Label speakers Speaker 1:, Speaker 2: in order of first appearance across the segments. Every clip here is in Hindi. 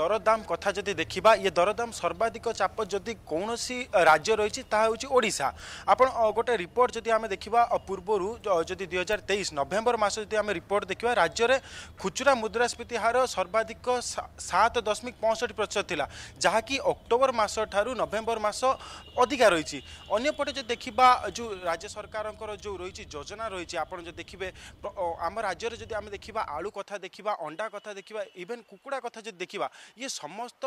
Speaker 1: দরদাম কথা যদি দেখিবা ইয়ে দরদাম সর্বাধিক চাপ যদি কৌশি রাজ্য রয়েছে তাহা হচ্ছে ওড়শা আপনার গোটে রিপোর্ট যদি আমি দেখিবা পূর্বর যদি দুই হাজার তেইশ নভেম্বর মাস যদি আমি রিপোর্ট দেখিবা রাজ্যের খুচুরা মুদ্রাস্ফীতি হার সর্বাধিক সাত দশমিক পঁয়ষঠি প্রতিশত লা যাকি অক্টোবর মাস ঠার নভেম্বর মাস অধিকা রয়েছে অন্যপটে যদি দেখিবা যে রাজ্য সরকারঙ্কর যে রয়েছে যোজনা রয়েছে আপনার যদি দেখবে আমার রাজ্যের যদি আমি দেখিবা আলু কথা দেখিবা অন্ডা কথা দেখিবা ইভেন কুকুড়া কথা যদি দেখিবা ଖାଇବା ଇଏ ସମସ୍ତ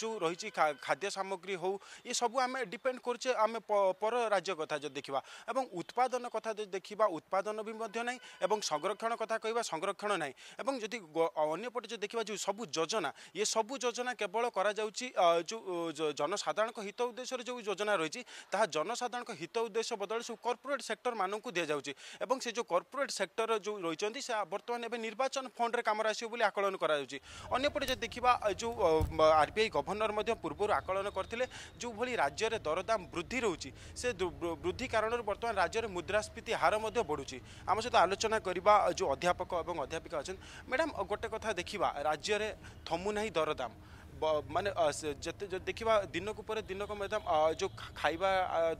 Speaker 1: ଯେଉଁ ରହିଛି ଖାଦ୍ୟ ସାମଗ୍ରୀ ହେଉ ଏସବୁ ଆମେ ଡିପେଣ୍ଡ କରୁଛେ ଆମେ ପର ରାଜ୍ୟ କଥା ଯଦି ଦେଖିବା ଏବଂ ଉତ୍ପାଦନ କଥା ଯଦି ଦେଖିବା ଉତ୍ପାଦନ ବି ମଧ୍ୟ ନାହିଁ ଏବଂ ସଂରକ୍ଷଣ କଥା କହିବା ସଂରକ୍ଷଣ ନାହିଁ ଏବଂ ଯଦି ଅନ୍ୟପଟେ ଯଦି ଦେଖିବା ଯେଉଁ ସବୁ ଯୋଜନା ଇଏ ସବୁ ଯୋଜନା କେବଳ କରାଯାଉଛି ଯେଉଁ ଜନସାଧାରଣଙ୍କ ହିତ ଉଦ୍ଦେଶ୍ୟରେ ଯେଉଁ ଯୋଜନା ରହିଛି ତାହା ଜନସାଧାରଣଙ୍କ ହିତ ଉଦ୍ଦେଶ୍ୟ ବଦଳରେ ସବୁ କର୍ପୋରେଟ୍ ସେକ୍ଟରମାନଙ୍କୁ ଦିଆଯାଉଛି ଏବଂ ସେ ଯେଉଁ କର୍ପୋରେଟ୍ ସେକ୍ଟର ଯେଉଁ ରହିଛନ୍ତି ସେ ବର୍ତ୍ତମାନ ଏବେ ନିର୍ବାଚନ ଫଣ୍ଡରେ କାମରେ ଆସିବ ବୋଲି ଆକଳନ କରାଯାଉଛି ଅନ୍ୟପଟେ ଯଦି ଦେଖିବା ଯେଉଁ ଆର୍ ବି ଆଇ ଗଭର୍ଣ୍ଣର ମଧ୍ୟ ପୂର୍ବରୁ ଆକଳନ କରିଥିଲେ ଯେଉଁଭଳି ରାଜ୍ୟରେ ଦରଦାମ ବୃଦ୍ଧି ରହୁଛି ସେ ବୃଦ୍ଧି କାରଣରୁ ବର୍ତ୍ତମାନ ରାଜ୍ୟରେ ମୁଦ୍ରାସ୍ଫୀତି ହାର ମଧ୍ୟ ବଢ଼ୁଛି ଆମ ସହିତ ଆଲୋଚନା କରିବା ଯେଉଁ ଅଧ୍ୟାପକ ଏବଂ ଅଧ୍ୟାପିକା ଅଛନ୍ତି ମ୍ୟାଡ଼ାମ୍ ଗୋଟେ କଥା ଦେଖିବା ରାଜ୍ୟରେ ଥମୁନାହିଁ ନାହିଁ ଦରଦାମ ମାନେ ଯେତେ ଦେଖିବା ଦିନକୁ ପରେ ଦିନକୁ ମ୍ୟାଡ଼ାମ ଯେଉଁ ଖାଇବା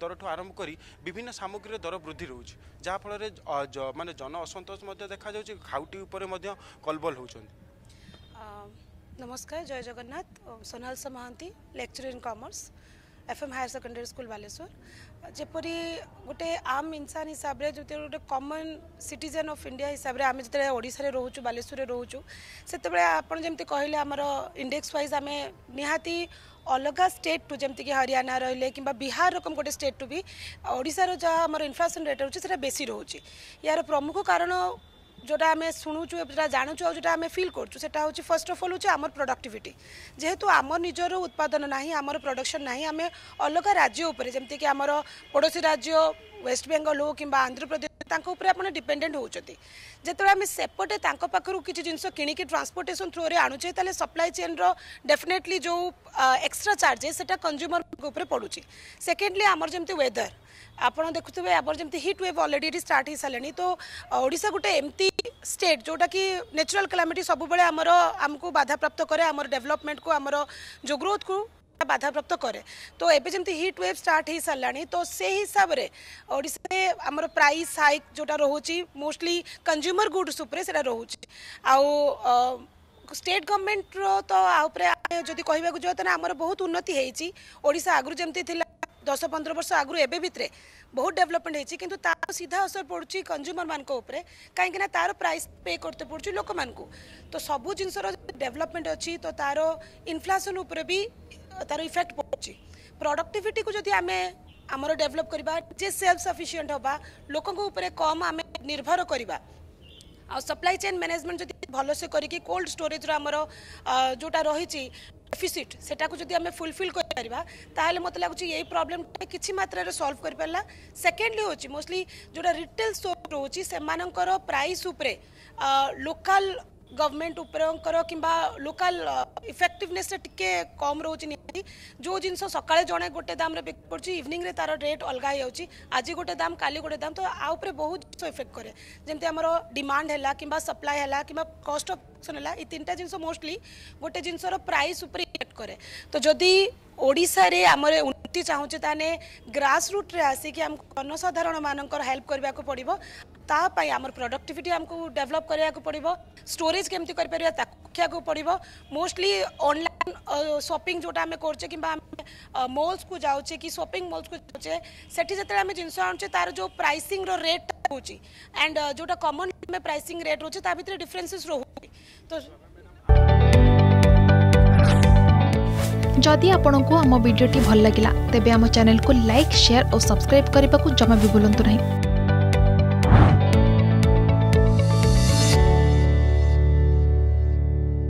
Speaker 1: ଦରଠୁ ଆରମ୍ଭ କରି ବିଭିନ୍ନ ସାମଗ୍ରୀର ଦର ବୃଦ୍ଧି ରହୁଛି ଯାହାଫଳରେ ମାନେ ଜନ ଅସନ୍ତୋଷ ମଧ୍ୟ ଦେଖାଯାଉଛି ଖାଉଟି ଉପରେ ମଧ୍ୟ କଲବଲ
Speaker 2: ହେଉଛନ୍ତି नमस्कार जय Jagannath Sonalsa Mahanti lecture in commerce F M higher secondary school Baleswar जपरी गोटे आम इंसान हिसाब से जो गोटे कमन सिटीजन ऑफ इंडिया हिसाब से आम जितने ओडा रोचु बालेश्वर रोचु से आज जमी कहले आम इंडेक्स व्वज आम निहाती अलग स्टेट टू जमती कि हरियाणा रे कि बिहार रकम गोटे स्टेट टू भी ओडार जहाँ आम इनफ्लेसन रेट रोचे से बेसी रोचे यार प्रमुख कारण ᱡᱚᱛᱟ ᱟᱢᱮ ᱥᱩᱱᱩᱪᱩ ᱡᱚᱛᱟ ᱡᱟᱰᱩᱪᱩ ᱡᱚᱛᱟ ᱟᱢᱮ ᱯᱷᱤᱞ ᱠᱚᱨᱪᱩ ᱥᱮᱴᱟ ᱦᱩᱪᱤ ᱯᱷᱟᱨᱥᱴ ᱚᱯᱷ ᱚᱞ ᱦᱩᱪᱮ ᱟᱢᱟᱨ ᱯᱨᱚᱰᱟᱠᱴᱤᱵᱤᱴᱤ ᱡᱮᱦᱛᱩ ᱟᱢᱟᱨ ᱱᱤᱡᱚᱨᱚ ᱩᱛᱯᱟᱫᱚᱱ ᱱᱟᱦᱤ ᱟᱢᱟᱨ ᱯᱨᱚᱰᱩᱠᱥᱚᱱ ᱱᱟᱦᱤ ᱟᱢᱮ ᱚᱞᱚᱠᱟ ᱨᱟᱡᱭᱚ ᱩᱯᱚᱨᱮ ᱡᱮᱢᱛᱮ ᱠᱤ ᱟᱢᱟᱨᱚ ᱯᱚડોᱥᱤ ᱨᱟᱡᱭᱚ ᱣᱮᱥᱴ ᱵᱮᱝᱜᱚᱞ ᱚ ᱠᱤᱱᱵᱟ ᱟᱱᱫᱨᱚᱯᱨᱟᱫᱮᱥ ତାଙ୍କ ଉପରେ ଆପଣ ଡିପେଣ୍ଡେଣ୍ଟ ହେଉଛନ୍ତି ଯେତେବେଳେ ଆମେ ସେପଟେ ତାଙ୍କ ପାଖରୁ କିଛି ଜିନିଷ କିଣିକି ଟ୍ରାନ୍ସପୋର୍ଟେସନ ଥ୍ରୁରେ ଆଣୁଛେ ତାହେଲେ ସପ୍ଲାଏ ଚେନ୍ର ଡେଫିନେଟଲି ଯେଉଁ ଏକ୍ସଟ୍ରା ଚାର୍ଜେସ୍ ସେଟା କଞ୍ଜୁମରଙ୍କ ଉପରେ ପଡ଼ୁଛି ସେକେଣ୍ଡଲି ଆମର ଯେମିତି ୱେଦର ଆପଣ ଦେଖୁଥିବେ ଆମର ଯେମିତି ହିଟ୍ ୱେଭ୍ ଅଲରେଡ଼ି ଏଠି ଷ୍ଟାର୍ଟ ହୋଇସାରିଲାଣି ତ ଓଡ଼ିଶା ଗୋଟେ ଏମିତି ଷ୍ଟେଟ୍ ଯେଉଁଟାକି ନ୍ୟାଚୁରାଲ କ୍ଲାମିଟି ସବୁବେଳେ ଆମର ଆମକୁ ବାଧାପ୍ରାପ୍ତ କରେ ଆମର ଡେଭଲପମେଣ୍ଟକୁ ଆମର ଯେଉଁ ଗ୍ରୋଥକୁ बाधाप्राप्त कै तो एबे जमी हीट वेव स्टार्ट हो सल्लानी तो से हिसाब से ओडिसा रे प्राइस हाइक जो रोचे मोस्टली कंज्यूमर गुड्स उपरे आउ स्टेट गवर्नमेंट रो तो आ उपरे जदी कहबा को बहुत उन्नति हेची आगु जमती थी दस पंद्रह वर्ष आगु एबे भितरे बहुत डेभलपमेंट हेची किंतु सीधा असर पड़ी कंज्यूमर मान कहीं तार प्राइस पे करते पडुची लोक मूँ तो सब जिंसरो डेभलपमेंट अच्छी तो तार इन्फ्लेशन भी তার ইফেক্ট পড়ছে প্রডক্টিভিটি কু যদি আমি আমার ডেভেলপ করা নিজে সেলফ সফিসিয়েন্ট হওয়া লোক উপরে কম আমি নির্ভর করা ଆଉ ସପ୍ଲାଇ ଚେନ୍ ମ୍ୟାନେଜମେଣ୍ଟ ଯଦି ଭଲସେ କରିକି କୋଲ୍ଡ ଷ୍ଟୋରେଜ୍ର ଆମର ଯେଉଁଟା ରହିଛି ଡେଫିସିଟ୍ ସେଟାକୁ ଯଦି ଆମେ ଫୁଲଫିଲ୍ କରିପାରିବା ତାହେଲେ ମୋତେ ଲାଗୁଛି ଏଇ ପ୍ରୋବ୍ଲେମ୍ କିଛି ମାତ୍ରାରେ ସଲ୍ଭ କରିପାରିଲା ସେକେଣ୍ଡଲି ହେଉଛି ମୋଷ୍ଟଲି ଯେଉଁଟା ରିଟେଲ୍ ଷ୍ଟୋର୍ ରହୁଛି ସେମାନଙ୍କର ପ୍ରାଇସ୍ ଉପରେ ଲୋକାଲ୍ गवर्नमेंट उपयोगकर कि लोकाल इफेक्टिवनेस टी कम रोचे निहाती जो जिन सकाळे जणे गोटे दाम बिक पडू इवनिंग रे तार रेट अलगा होऊची आज गोटे दाम का गोटे दाम तो आ बहुत जिस इफेक्ट करे जमती आमर डिमांड होला किंवा सप्लाय होला किंवा कॉस्ट ऑफ ହେଲା ଏଇ ତିନିଟା ଜିନିଷ ମୋଷ୍ଟଲି ଗୋଟେ ଜିନିଷର ପ୍ରାଇସ୍ ଉପରେ ଇଫେକ୍ଟ କରେ ତ ଯଦି ଓଡ଼ିଶାରେ ଆମର ଉନ୍ନତି ଚାହୁଁଛେ ତାହେଲେ ଗ୍ରାସ୍ ରୁଟ୍ରେ ଆସିକି ଆମକୁ ଜନସାଧାରଣମାନଙ୍କର ହେଲ୍ପ କରିବାକୁ ପଡ଼ିବ ताकि आम प्रडक्टिविटी आमको डेभलप कराया पड़ो स्टोरेज केमती कर पड़ो मोस्टली अनल सपिंग जो कर मल्स को जाऊे कि सपिंग मल्स को जाऊे से आम जिन आणुचे तार जो प्राइसींग रेट रोचे एंड जो कमन में रेट रोचे डिफरेन्सेस रो तो जदि आपन को आम भिडी भल लगा तेब आम चेल को लाइक सेयार और सब्सक्राइब करने को जमा भी बुलां नहीं